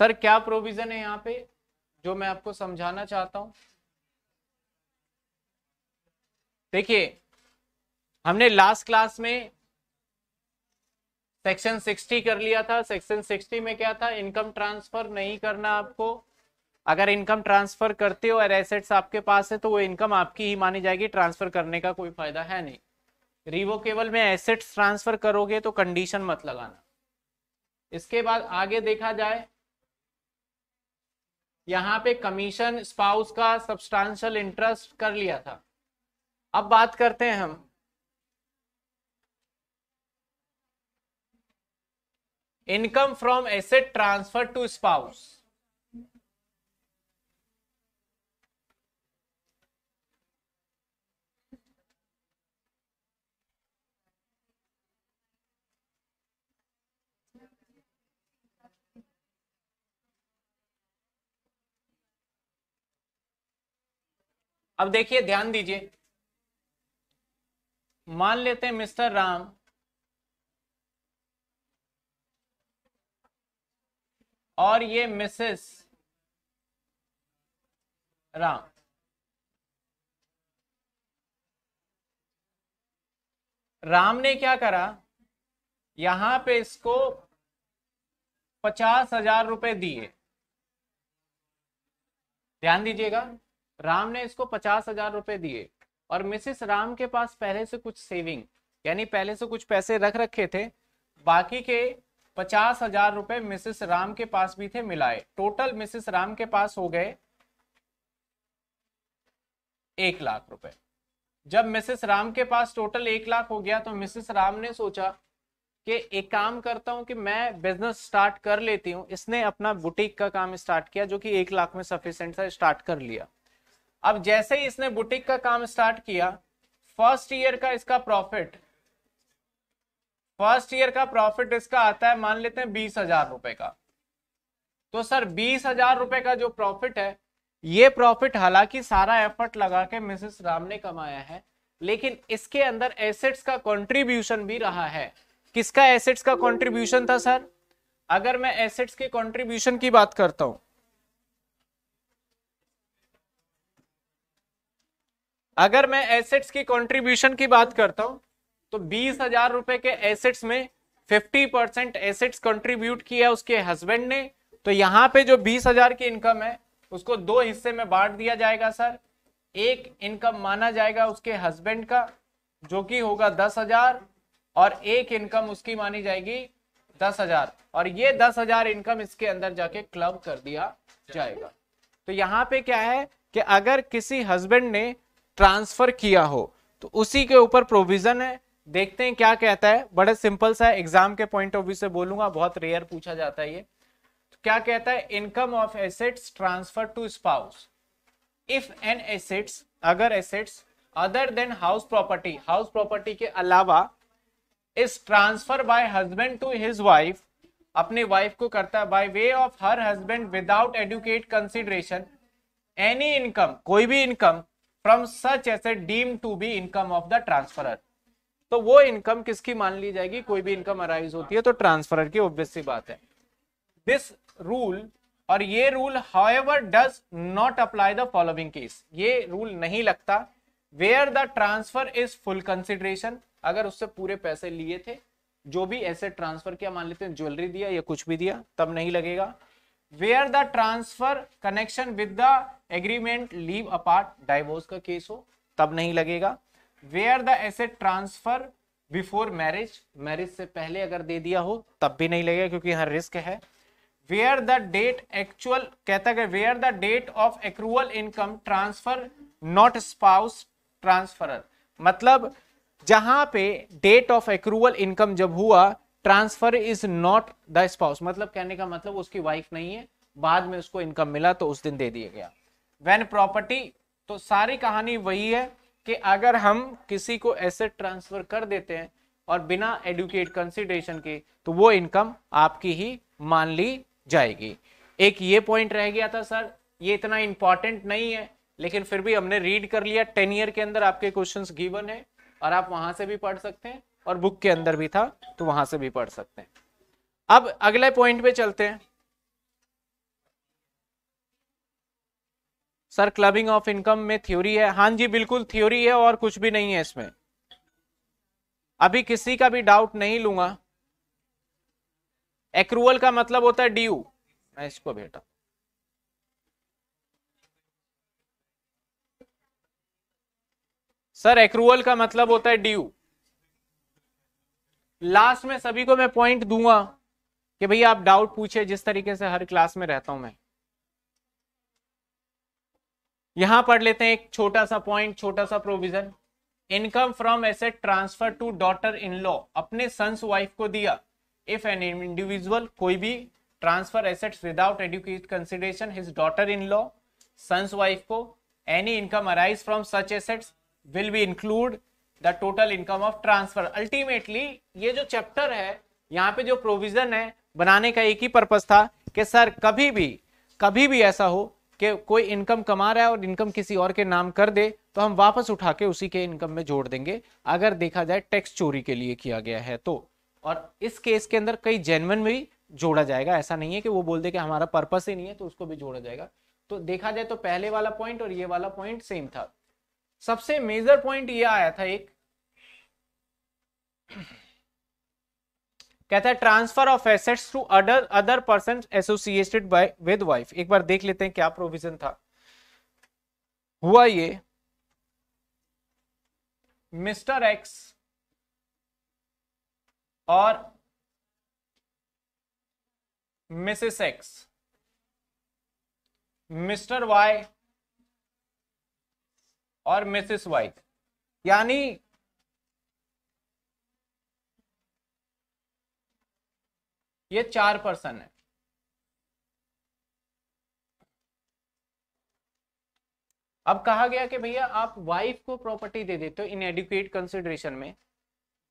sir क्या provision है यहाँ पे जो मैं आपको समझाना चाहता हूं देखिए हमने लास्ट क्लास में सेक्शन 60 कर लिया था सेक्शन 60 में क्या था इनकम ट्रांसफर नहीं करना आपको अगर इनकम ट्रांसफर करते हो और एसेट्स आपके पास है तो वो इनकम आपकी ही मानी जाएगी ट्रांसफर करने का कोई फायदा है नहीं रिवोकेबल में एसेट्स ट्रांसफर करोगे तो कंडीशन मत लगाना इसके बाद आगे देखा जाए यहाँ पे कमीशन स्पाउस का सब्सटैंशियल इंटरेस्ट कर लिया था अब बात करते हैं हम income from asset transfer to spouse अब देखिए ध्यान दीजिए मान लेते हैं मिस्टर राम और ये मिसेस राम राम ने क्या करा यहां पे इसको पचास हजार रुपए दिए ध्यान दीजिएगा राम ने इसको पचास हजार रुपए दिए और मिसेस राम के पास पहले से कुछ सेविंग यानी पहले से कुछ पैसे रख रखे थे बाकी के पचास हजार रुपए मिसेस राम के पास भी थे मिलाए टोटल मिसेस राम के पास हो गए एक लाख रुपए जब मिसेस राम के पास टोटल एक लाख हो गया तो मिसेस राम ने सोचा कि एक काम करता हूं कि मैं बिजनेस स्टार्ट कर लेती हूँ इसने अपना बुटीक का काम स्टार्ट किया जो कि एक लाख में सफिशेंट था स्टार्ट कर लिया अब जैसे ही इसने बुटीक का काम स्टार्ट किया फर्स्ट ईयर का इसका प्रॉफिट फर्स्ट ईयर का प्रॉफिट इसका आता है मान लेते हैं बीस हजार रुपए का तो सर बीस हजार रुपए का जो प्रॉफिट है ये प्रॉफिट हालांकि सारा एफर्ट लगा के मिसेस राम ने कमाया है लेकिन इसके अंदर एसेट्स का कंट्रीब्यूशन भी रहा है किसका एसेट्स का कंट्रीब्यूशन था सर अगर मैं एसेट्स के कंट्रीब्यूशन की बात करता हूं अगर मैं एसेट्स की कंट्रीब्यूशन की बात करता हूं तो बीस हजार रुपए के एसेट्स में फिफ्टी परसेंट एसेट्स कंट्रीब्यूट किया उसके हस्बैंड ने तो यहां पे जो बीस हजार की इनकम है उसको दो हिस्से में बांट दिया जाएगा सर एक इनकम माना जाएगा उसके हस्बैंड का जो कि होगा दस हजार और एक इनकम उसकी मानी जाएगी दस हजार और ये दस हजार इनकम इसके अंदर जाके क्लब कर दिया जाएगा तो यहां पे क्या है कि अगर किसी हस्बैंड ने ट्रांसफर किया हो तो उसी के ऊपर प्रोविजन है देखते हैं क्या कहता है बड़े सिंपल सा एग्जाम के पॉइंट ऑफ व्यू से बोलूंगा बहुत रेयर पूछा जाता है ये तो क्या कहता है income of assets transfer to spouse if an assets अगर assets other than house property house property के अलावा is transfer by husband to his wife अपने वाइफ को करता है by way of her husband without adequate consideration any income कोई भी income from such asset deem to be income of the transferor तो वो इनकम किसकी मान ली जाएगी कोई भी इनकम अराइज होती है तो ट्रांसफरर की ऑब्वियस सी बात है दिस रूल और ये rule however does not apply the following case ये रूल नहीं लगता where the transfer is full consideration अगर उससे पूरे पैसे लिए थे जो भी ऐसे ट्रांसफर किया मान लेते हैं ज्वेलरी दिया या कुछ भी दिया तब नहीं लगेगा where the transfer connection with the agreement leave apart divorce का केस हो तब नहीं लगेगा where are the asset transfer before marriage marriage से पहले अगर दे दिया हो तब भी नहीं लगेगा क्योंकि यहाँ रिस्क है वेयर द डेट एक्चुअल कहता है where the date of accrual income transfer not spouse transfer मतलब जहां पे डेट ऑफ एक्रूवल इनकम जब हुआ transfer is not the spouse मतलब कहने का मतलब उसकी वाइफ नहीं है बाद में उसको इनकम मिला तो उस दिन दे दिया गया वेन प्रॉपर्टी तो सारी कहानी वही है कि अगर हम किसी को एसेट ट्रांसफर कर देते हैं और बिना एडुकेट कंसिडरेशन के तो वो इनकम आपकी ही मान ली जाएगी एक ये पॉइंट रह गया था सर ये इतना इंपॉर्टेंट नहीं है लेकिन फिर भी हमने रीड कर लिया टेन ईयर के अंदर आपके क्वेश्चन गिवन है और आप वहां से भी पढ़ सकते हैं और बुक के अंदर भी था तो वहां से भी पढ़ सकते हैं अब अगले पॉइंट पे चलते हैं सर क्लबिंग ऑफ इनकम में थ्योरी है हाँ जी बिल्कुल थ्योरी है और कुछ भी नहीं है इसमें अभी किसी का भी डाउट नहीं लूंगा एक्रूवल का मतलब होता है ड्यू मैं इसको बेटा सर एक्रूवल का मतलब होता है ड्यू लास्ट में सभी को मैं पॉइंट दूंगा कि भैया आप डाउट पूछे जिस तरीके से हर क्लास में रहता हूं मैं यहां पढ़ लेते हैं एक छोटा सा पॉइंट छोटा सा provision income from asset transfer to daughter in law अपने सन्स वाइफ को दिया इफ एन इंडिविजुअल कोई भी transfer assets without adequate consideration his daughter in law sons wife को any income arise from such assets will be include the total income of transfer ultimately ये जो chapter है यहाँ पे जो प्रोविजन है बनाने का एक ही पर्पज था कि सर कभी भी कभी भी ऐसा हो कि कोई इनकम कमा रहा है और इनकम किसी और के नाम कर दे तो हम वापस उठा के उसी के इनकम में जोड़ देंगे अगर देखा जाए टैक्स चोरी के लिए किया गया है तो और इस केस के अंदर कई जेनवन भी जोड़ा जाएगा ऐसा नहीं है कि वो बोल दे कि हमारा पर्पस ही नहीं है तो उसको भी जोड़ा जाएगा तो देखा जाए तो पहले वाला पॉइंट और ये वाला पॉइंट सेम था सबसे मेजर पॉइंट ये आया था एक कहता है transfer of assets to other other person associated by with wife एक बार देख लेते हैं क्या प्रोविजन था हुआ ये मिस्टर एक्स और मिसेस एक्स मिस्टर वाई और मिसेस वाई यानी ये चार पर्सन है अब कहा गया कि भैया आप वाइफ को प्रॉपर्टी दे देते हो इन एडुकेट कंसिडरेशन में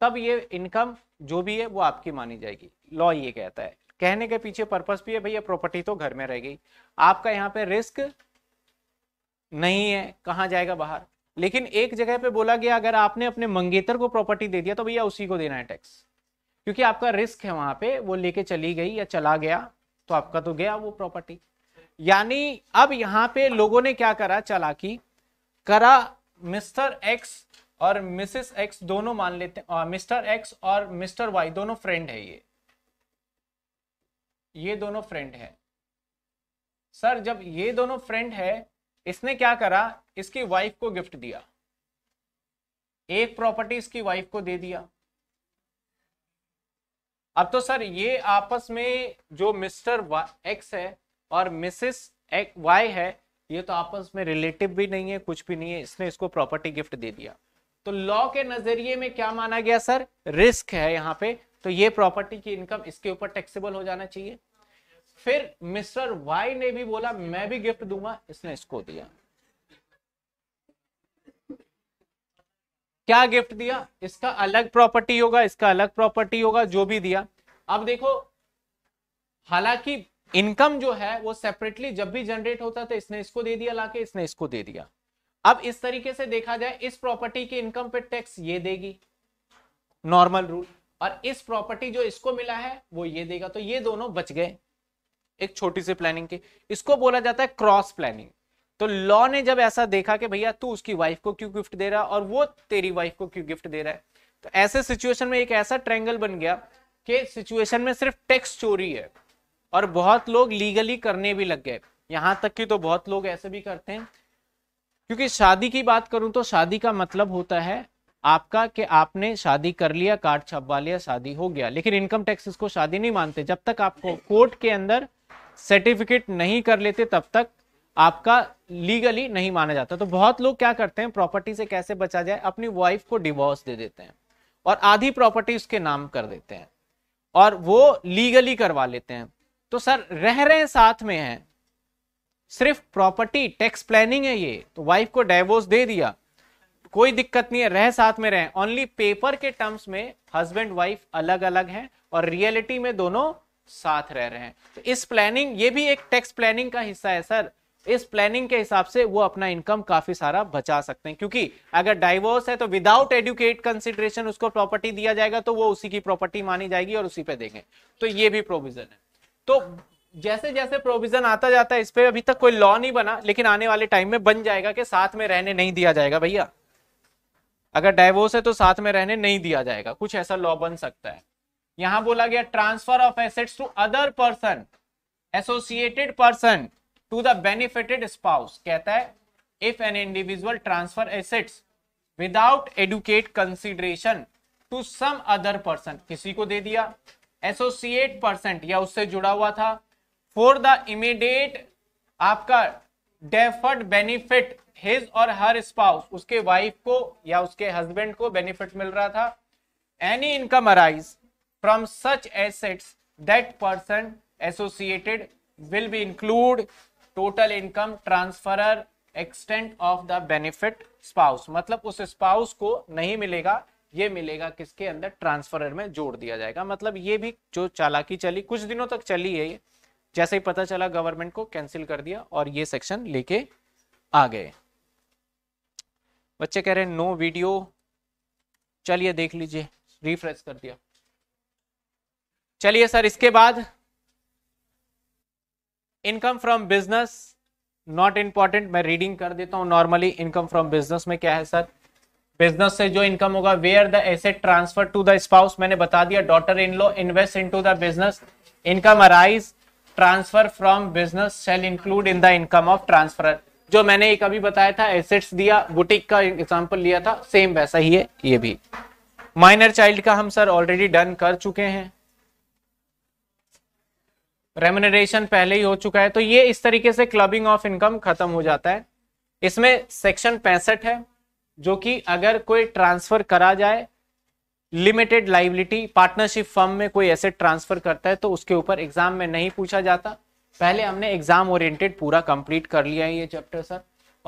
तब ये इनकम जो भी है वो आपकी मानी जाएगी लॉ ये कहता है कहने के पीछे पर्पस भी है भैया प्रॉपर्टी तो घर में रह गई आपका यहाँ पे रिस्क नहीं है कहाँ जाएगा बाहर लेकिन एक जगह पे बोला गया अगर आपने अपने मंगेतर को प्रॉपर्टी दे दिया तो भैया उसी को देना है टैक्स क्योंकि आपका रिस्क है वहां पे वो लेके चली गई या चला गया तो आपका तो गया वो प्रॉपर्टी यानी अब यहां पे लोगों ने क्या करा चला की करा मिस्टर एक्स और मिसेस एक्स दोनों मान लेते मिस्टर एक्स और मिस्टर वाई दोनों फ्रेंड है ये ये दोनों फ्रेंड है सर जब ये दोनों फ्रेंड है इसने क्या करा इसकी वाइफ को गिफ्ट दिया एक प्रॉपर्टी इसकी वाइफ को दे दिया अब तो सर ये आपस में जो मिस्टर एक्स है और मिसेस वाई है ये तो आपस में रिलेटिव भी नहीं है कुछ भी नहीं है इसने इसको प्रॉपर्टी गिफ्ट दे दिया तो लॉ के नजरिए में क्या माना गया सर रिस्क है यहाँ पे तो ये प्रॉपर्टी की इनकम इसके ऊपर टैक्सेबल हो जाना चाहिए फिर मिस्टर वाई ने भी बोला मैं भी गिफ्ट दूंगा इसने इसको दिया क्या गिफ्ट दिया इसका अलग प्रॉपर्टी होगा इसका अलग प्रॉपर्टी होगा जो भी दिया अब देखो हालांकि इनकम जो है वो सेपरेटली जब भी जनरेट होता था तो इसने इसको दे दिया लाके इसने इसको दे दिया अब इस तरीके से देखा जाए इस प्रॉपर्टी की इनकम पे टैक्स ये देगी नॉर्मल रूल और इस प्रॉपर्टी जो इसको मिला है वो ये देगा तो ये दोनों बच गए एक छोटी सी प्लानिंग के इसको बोला जाता है क्रॉस प्लानिंग तो लॉ ने जब ऐसा देखा कि भैया तू उसकी वाइफ को क्यों गिफ्ट दे रहा और वो तेरी वाइफ को क्यों गिफ्ट दे रहा है तो ऐसे सिचुएशन में एक ऐसा ट्रैंगल बन गया के सिचुएशन में सिर्फ टैक्स चोरी है और बहुत लोग लीगली करने भी लग गए यहां तक कि तो बहुत लोग ऐसे भी करते हैं क्योंकि शादी की बात करूं तो शादी का मतलब होता है आपका कि आपने शादी कर लिया कार्ड छपवा लिया शादी हो गया लेकिन इनकम टैक्स इसको शादी नहीं मानते जब तक आपको कोर्ट के अंदर सर्टिफिकेट नहीं कर लेते तब तक आपका लीगली नहीं माना जाता तो बहुत लोग क्या करते हैं प्रॉपर्टी से कैसे बचा जाए अपनी वाइफ को डिवोर्स दे देते हैं और आधी प्रॉपर्टी उसके नाम कर देते हैं और वो लीगली करवा लेते हैं तो सर रह रहे साथ में हैं सिर्फ प्रॉपर्टी टैक्स प्लानिंग है ये तो वाइफ को डाइवोर्स दे दिया कोई दिक्कत नहीं है रह साथ में रहें ओनली पेपर के टर्म्स में हस्बैंड वाइफ अलग अलग हैं और रियलिटी में दोनों साथ रह रहे हैं तो इस प्लानिंग ये भी एक टैक्स प्लानिंग का हिस्सा है सर इस प्लानिंग के हिसाब से वो अपना इनकम काफी सारा बचा सकते हैं क्योंकि अगर डाइवोर्स है तो विदाउट एडुकेट कंसिडरेशन उसको प्रॉपर्टी दिया जाएगा तो वो उसी की प्रॉपर्टी मानी जाएगी और उसी पे देंगे तो ये भी प्रोविजन है तो जैसे जैसे प्रोविजन आता जाता है इस पर अभी तक कोई लॉ नहीं बना लेकिन आने वाले टाइम में बन जाएगा कि साथ में रहने नहीं दिया जाएगा भैया अगर डाइवोर्स है तो साथ में रहने नहीं दिया जाएगा कुछ ऐसा लॉ बन सकता है यहां बोला गया transfer of assets to other person associated person to the benefited spouse कहता है if an individual transfer assets without adequate consideration to some other person किसी को दे दिया एसोसिएट परसेंट या उससे जुड़ा हुआ था फॉर द इमीडिएट आपका डेफर्ड बेनिफिट हिज और हर स्पाउस उसके वाइफ को या उसके हस्बैंड को बेनिफिट मिल रहा था any income arise from such assets that person associated will be include total income transferor extent of the benefit spouse मतलब उस स्पाउस को नहीं मिलेगा ये मिलेगा किसके अंदर ट्रांसफरर में जोड़ दिया जाएगा मतलब ये भी जो चालाकी चली कुछ दिनों तक चली है ये जैसे ही पता चला गवर्नमेंट को कैंसिल कर दिया और ये सेक्शन लेके आ गए बच्चे कह रहे हैं नो वीडियो चलिए देख लीजिए रिफ्रेश कर दिया चलिए सर इसके बाद income from business not important मैं रीडिंग कर देता हूँ नॉर्मली इनकम फ्रॉम बिजनेस में क्या है सर बिजनेस से जो इनकम होगा where the asset transfer to the spouse मैंने बता दिया daughter in law invest into the business income arise transfer from business shall include in the income of transfer जो मैंने एक अभी बताया था एसेट्स दिया बुटीक का एग्जाम्पल लिया था सेम वैसा ही है ये भी माइनर चाइल्ड का हम सर ऑलरेडी डन कर चुके हैं रेमुनरेशन पहले ही हो चुका है तो ये इस तरीके से क्लबिंग ऑफ इनकम खत्म हो जाता है इसमें सेक्शन पैंसठ है जो कि अगर कोई ट्रांसफर करा जाए लिमिटेड लाइबिलिटी पार्टनरशिप फर्म में कोई एसेट ट्रांसफर करता है तो उसके ऊपर एग्जाम में नहीं पूछा जाता पहले हमने एग्जाम ओरिएंटेड पूरा कंप्लीट कर लिया है ये चैप्टर सर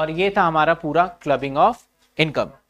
और ये था हमारा पूरा क्लबिंग ऑफ इनकम